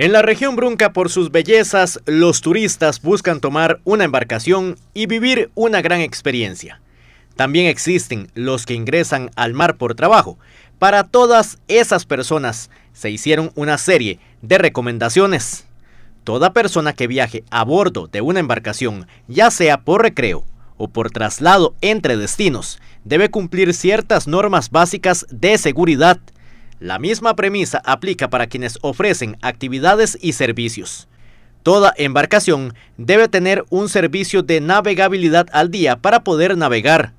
En la región Brunca, por sus bellezas, los turistas buscan tomar una embarcación y vivir una gran experiencia. También existen los que ingresan al mar por trabajo. Para todas esas personas se hicieron una serie de recomendaciones. Toda persona que viaje a bordo de una embarcación, ya sea por recreo o por traslado entre destinos, debe cumplir ciertas normas básicas de seguridad la misma premisa aplica para quienes ofrecen actividades y servicios. Toda embarcación debe tener un servicio de navegabilidad al día para poder navegar.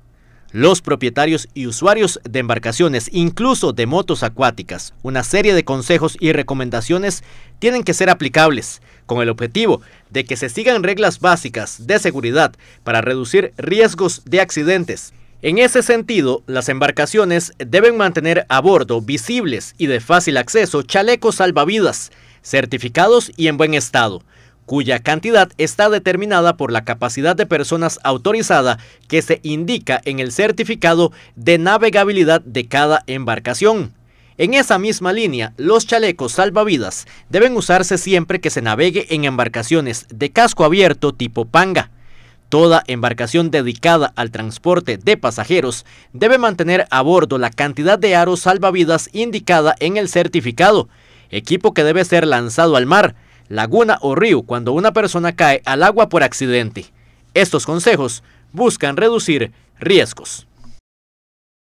Los propietarios y usuarios de embarcaciones, incluso de motos acuáticas, una serie de consejos y recomendaciones tienen que ser aplicables, con el objetivo de que se sigan reglas básicas de seguridad para reducir riesgos de accidentes en ese sentido, las embarcaciones deben mantener a bordo visibles y de fácil acceso chalecos salvavidas, certificados y en buen estado, cuya cantidad está determinada por la capacidad de personas autorizada que se indica en el certificado de navegabilidad de cada embarcación. En esa misma línea, los chalecos salvavidas deben usarse siempre que se navegue en embarcaciones de casco abierto tipo panga, Toda embarcación dedicada al transporte de pasajeros debe mantener a bordo la cantidad de aros salvavidas indicada en el certificado, equipo que debe ser lanzado al mar, laguna o río cuando una persona cae al agua por accidente. Estos consejos buscan reducir riesgos.